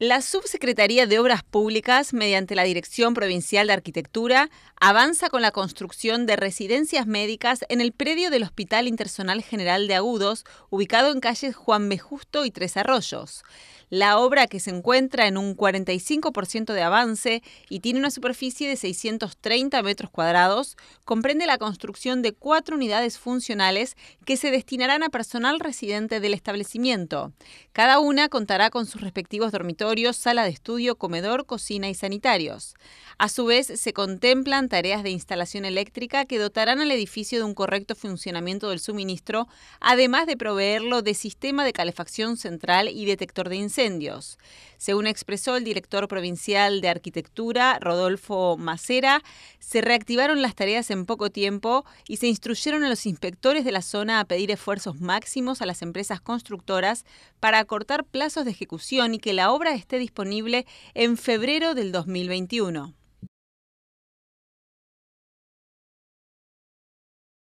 La Subsecretaría de Obras Públicas, mediante la Dirección Provincial de Arquitectura, avanza con la construcción de residencias médicas en el predio del Hospital Intersonal General de Agudos, ubicado en calles Juan B. y Tres Arroyos. La obra, que se encuentra en un 45% de avance y tiene una superficie de 630 metros cuadrados, comprende la construcción de cuatro unidades funcionales que se destinarán a personal residente del establecimiento. Cada una contará con sus respectivos dormitorios sala de estudio, comedor, cocina y sanitarios. A su vez, se contemplan tareas de instalación eléctrica que dotarán al edificio de un correcto funcionamiento del suministro, además de proveerlo de sistema de calefacción central y detector de incendios. Según expresó el director provincial de Arquitectura, Rodolfo Macera, se reactivaron las tareas en poco tiempo y se instruyeron a los inspectores de la zona a pedir esfuerzos máximos a las empresas constructoras para acortar plazos de ejecución y que la obra esté disponible en febrero del 2021.